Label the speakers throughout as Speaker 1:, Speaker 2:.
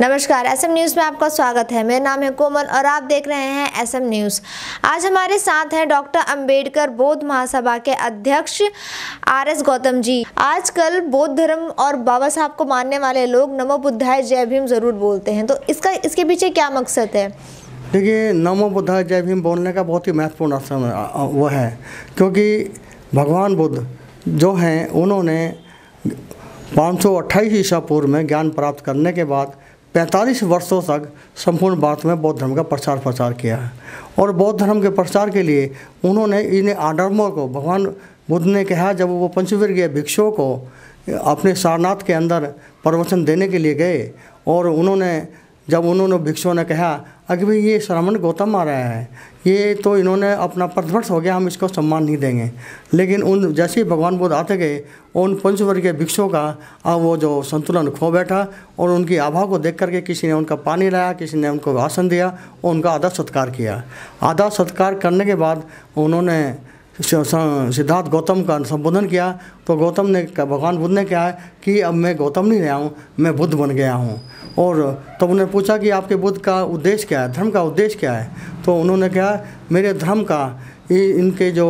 Speaker 1: नमस्कार SM news में आपका स्वागत है मेरा नाम है कोमल और आप देख रहे हैं एसएम न्यूज़ आज हमारे साथ हैं डॉक्टर अंबेडकर बौद्ध महासभा के अध्यक्ष आर एस गौतम जी आजकल बौद्ध धर्म और बाबा साहब को मानने वाले लोग नमो बुद्धाय जय भीम ज़रूर बोलते हैं तो इसका इसके पीछे क्या मकसद है देखिए नमो बुद्धाय जय भीम बोलने का बहुत ही महत्वपूर्ण असम वो है क्योंकि भगवान बुद्ध जो हैं उन्होंने पाँच सौ ईसा पूर्व में ज्ञान प्राप्त करने के बाद पैंतालीस वर्षों तक संपूर्ण भारत में बौद्ध धर्म का प्रचार प्रसार किया है और बौद्ध धर्म के प्रचार के लिए उन्होंने इन आडम्बों को भगवान बुद्ध ने कहा जब वो पंचवर्गीय भिक्षुओं को अपने सारनाथ के अंदर प्रवचन देने के लिए गए और उन्होंने जब उन्होंने भिक्षुओं ने कहा अगर भाई ये श्रवण गौतम आ रहा है ये तो इन्होंने अपना प्रतिवर्ष हो गया हम इसको सम्मान नहीं देंगे लेकिन उन जैसे ही भगवान बुद्ध आते गए उन के भिक्षुओं का अब वो जो संतुलन खो बैठा और उनकी आभा को देख करके किसी ने उनका पानी लाया किसी ने उनको आसन दिया और उनका आधा सत्कार किया आधा सत्कार करने के बाद उन्होंने सिद्धार्थ गौतम का संबोधन किया तो गौतम ने भगवान बुद्ध ने कहा कि अब मैं गौतम नहीं रहा हूँ मैं बुद्ध बन गया हूँ और तब तो उन्होंने पूछा कि आपके बुद्ध का उद्देश्य क्या है धर्म का उद्देश्य क्या है तो उन्होंने कहा मेरे धर्म का इनके जो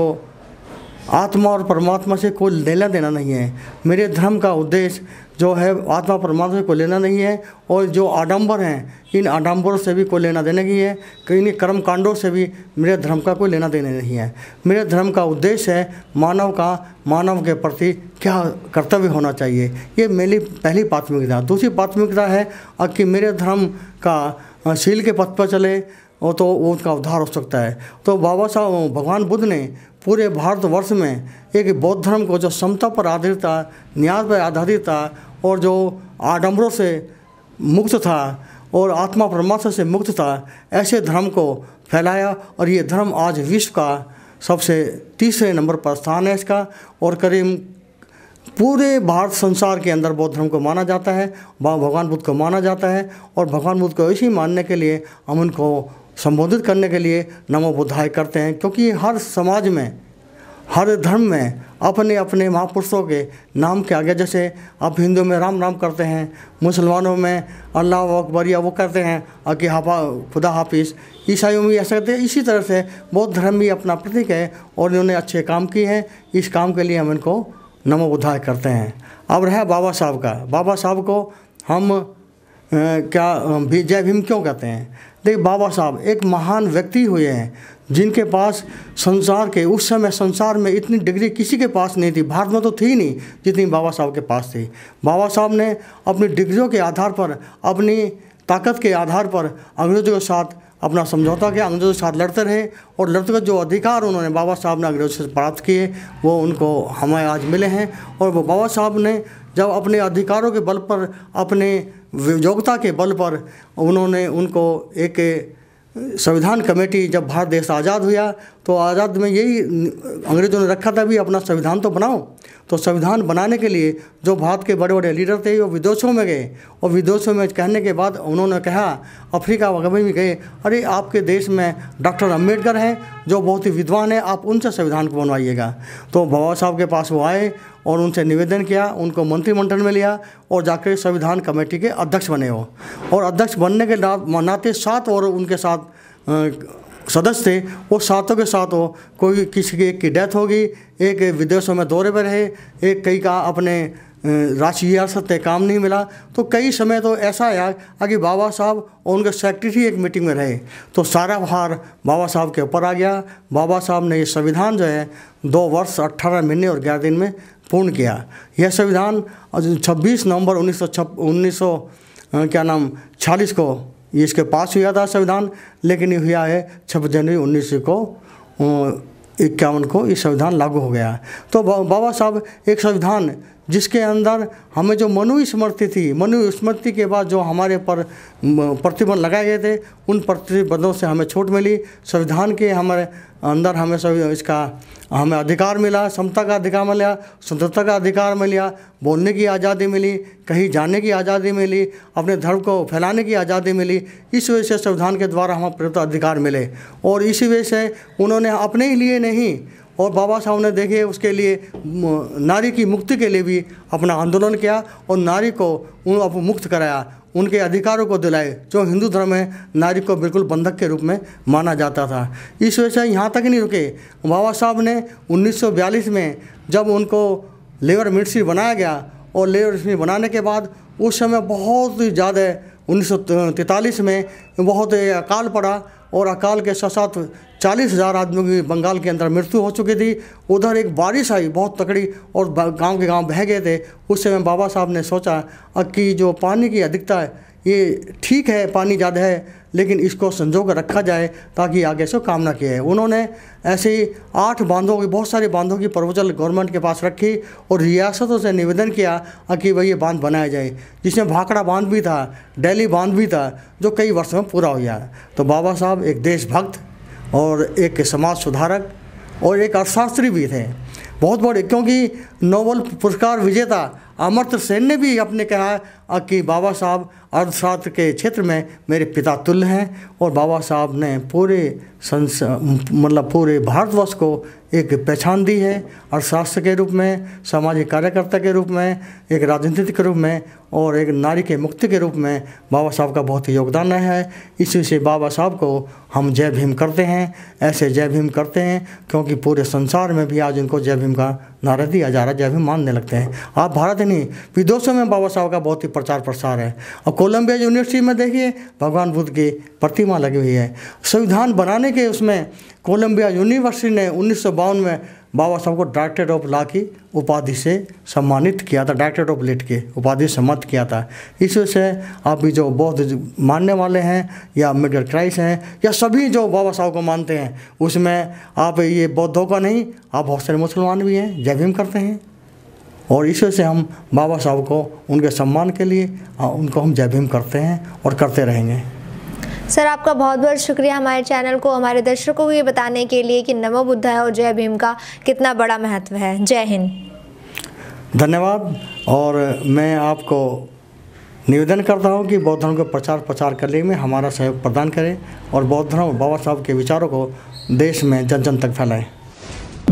Speaker 1: आत्मा और परमात्मा से कोई लेना देना नहीं है मेरे धर्म का उद्देश्य जो है आत्मा परमात्मा से कोई लेना नहीं है और जो आडम्बर हैं इन आडम्बरों से भी कोई लेना देना नहीं है कि इन कर्म कांडों से भी मेरे धर्म का कोई लेना देना नहीं है मेरे धर्म का उद्देश्य है मानव का मानव के प्रति क्या कर्तव्य होना चाहिए ये मेरी पहली प्राथमिकता दूसरी प्राथमिकता है कि मेरे धर्म का शील के पथ पर चले तो वो उनका उद्धार हो सकता है तो बाबा साहब भगवान बुद्ध ने पूरे भारतवर्ष में एक बौद्ध धर्म को जो समता पर आधारित था न्याय पर आधारित था और जो आडम्बरों से मुक्त था और आत्मा परमात्मा से मुक्त था ऐसे धर्म को फैलाया और ये धर्म आज विश्व का सबसे तीसरे नंबर पर स्थान है इसका और करीब पूरे भारत संसार के अंदर बौद्ध धर्म को माना जाता है भगवान बुद्ध को माना जाता है और भगवान बुद्ध को इसी मानने के लिए हम उनको संबोधित करने के लिए नमो बुद्धाय करते हैं क्योंकि हर समाज में हर धर्म में अपने अपने महापुरुषों के नाम के आगे जैसे आप हिंदू में राम राम करते हैं मुसलमानों में अल्लाह अकबर या वो करते हैं अके हाफा खुदा हाफिज़ ईसाइयों में ऐसा करते हैं इसी तरह से बौद्ध धर्म भी अपना प्रतीक है और इन्होंने अच्छे काम किए हैं इस काम के लिए हम इनको नमो बुद्धाय करते हैं अब रहा बाबा साहब का बाबा साहब को हम आ, क्या भी जय भीम क्यों कहते हैं देखिए बाबा साहब एक महान व्यक्ति हुए हैं जिनके पास संसार के उस समय संसार में इतनी डिग्री किसी के पास नहीं थी भारत में तो थी नहीं जितनी बाबा साहब के पास थी बाबा साहब ने अपनी डिग्रियों के आधार पर अपनी ताकत के आधार पर अंग्रेजों के साथ अपना समझौता किया अंग्रेजों के साथ लड़ते रहे और लड़ते हुए जो अधिकार उन्होंने बाबा साहब ने अंग्रेजों से प्राप्त किए वो उनको हमें आज मिले हैं और वो बाबा साहब ने जब अपने अधिकारों के बल पर अपने योग्यता के बल पर उन्होंने उनको एक संविधान कमेटी जब भारत देश आज़ाद हुआ तो आज़ाद में यही अंग्रेज़ों ने रखा था भी अपना संविधान तो बनाओ तो संविधान बनाने के लिए जो भारत के बड़े बड़े लीडर थे वो विदेशों में गए और विदेशों में कहने के बाद उन्होंने कहा अफ्रीका वगैरह में गए अरे आपके देश में डॉक्टर अम्बेडकर हैं जो बहुत ही विद्वान हैं आप उनसे संविधान को बनवाइएगा तो बाबा साहब के पास वो आए और उनसे निवेदन किया उनको मंत्रिमंडल में लिया और जाकर संविधान कमेटी के अध्यक्ष बने हो और अध्यक्ष बनने के नाते सात और उनके साथ सदस्य थे वो सातों के साथ हो कोई किसी की एक की डेथ होगी एक विदेशों में दौरे पर रहे एक कई का अपने राशि सत्य में काम नहीं मिला तो कई समय तो ऐसा आया कि बाबा साहब और उनके सेक्रेटरी एक मीटिंग में रहे तो सारा भार बाबा साहब के ऊपर आ गया बाबा साहब ने ये संविधान जो है दो वर्ष अट्ठारह महीने और ग्यारह दिन में पूर्ण किया यह संविधान 26 नवंबर उन्नीस सौ क्या नाम छियालीस को इसके पास हुआ था संविधान लेकिन ये हुआ है छब्बीस जनवरी उन्नीस को इक्यावन को ये संविधान लागू हो गया तो बाबा साहब एक संविधान जिसके अंदर हमें जो मनुस्मृति थी मनुस्मृति के बाद जो हमारे पर प्रतिबंध लगाए गए थे उन प्रतिबंधों से हमें छूट मिली संविधान के हमारे अंदर हमें सभी इसका हमें अधिकार मिला समता का अधिकार मिला स्वतंत्रता का अधिकार मिला बोलने की आज़ादी मिली कहीं जाने की आज़ादी मिली अपने धर्म को फैलाने की आज़ादी मिली इस वजह से संविधान के द्वारा हमें प्रयुक्त अधिकार मिले और इसी वजह से उन्होंने अपने ही लिए नहीं और बाबा साहब ने देखे उसके लिए नारी की मुक्ति के लिए भी अपना आंदोलन किया और नारी को उन मुक्त कराया उनके अधिकारों को दिलाए जो हिंदू धर्म में नारी को बिल्कुल बंधक के रूप में माना जाता था इस वजह से यहाँ तक नहीं रुके बाबा साहब ने 1942 में जब उनको लेबर मिनिस्ट्री बनाया गया और लेबर मिनिस्ट्री बनाने के बाद उस समय बहुत ही ज़्यादा उन्नीस में बहुत अकाल पड़ा और अकाल के साथ साथ चालीस हज़ार आदमियों की बंगाल के अंदर मृत्यु हो चुकी थी उधर एक बारिश आई बहुत तकड़ी और गांव के गांव बह गए थे उस समय बाबा साहब ने सोचा कि जो पानी की अधिकता है ये ठीक है पानी ज़्यादा है लेकिन इसको संजो कर रखा जाए ताकि आगे से काम ना किया है उन्होंने ऐसे ही आठ बांधों की बहुत सारे बांधों की प्रवोजल गवर्नमेंट के पास रखी और रियासतों से निवेदन किया कि वह ये बांध बनाया जाए जिसमें भाखड़ा बांध भी था डेली बांध भी था जो कई वर्षों में पूरा हो गया तो बाबा साहब एक देशभक्त और एक समाज सुधारक और एक अर्थशास्त्री भी थे बहुत बड़े क्योंकि नोबल पुरस्कार विजेता अमर्त सेन ने भी अपने कहा कि बाबा साहब अर्थशास्त्र के क्षेत्र में मेरे पिता तुल्य हैं और बाबा साहब ने पूरे संस मतलब पूरे भारतवर्ष को एक पहचान दी है अर्थशास्त्र के रूप में सामाजिक कार्यकर्ता के रूप में एक राजनीतिक के रूप में और एक नारी के मुक्ति के रूप में बाबा साहब का बहुत ही योगदान रहा है इसी से बाबा साहब को हम जय भीम करते हैं ऐसे जय भीम करते हैं क्योंकि पूरे संसार में भी आज उनको जय भीम का नारा दिया जा रहा है जय भीम मानने लगते हैं आप भारत नहीं विदेशों में बाबा साहब का बहुत ही प्रचार प्रसार है और कोलंबिया यूनिवर्सिटी में देखिए भगवान बुद्ध की प्रतिमा लगी हुई है संविधान बनाने के उसमें कोलंबिया यूनिवर्सिटी ने उन्नीस में बाबा साहब को डायरेक्टर ऑफ लॉ की उपाधि से सम्मानित किया था डायरेक्टर ऑफ लेट के उपाधि से सम्मानित किया था इस वजह से आप जो बौद्ध मानने वाले हैं या मिडल क्राइस हैं या सभी जो बाबा साहब को मानते हैं उसमें आप ये बौद्धों का नहीं आप बहुत सारे मुसलमान भी हैं जय भीम करते हैं और ईश्वर से हम बाबा साहब को उनके सम्मान के लिए उनको हम जय भीम करते हैं और करते रहेंगे सर आपका बहुत बहुत शुक्रिया हमारे चैनल को हमारे दर्शकों को ये बताने के लिए कि नमो बुद्धा और जय भीम का कितना बड़ा महत्व है जय हिंद धन्यवाद और मैं आपको निवेदन करता हूँ कि बौद्ध धर्म का प्रचार प्रचार करने में हमारा सहयोग प्रदान करें और बौद्ध धर्म बाबा साहब के विचारों को देश में जन जन तक फैलाएं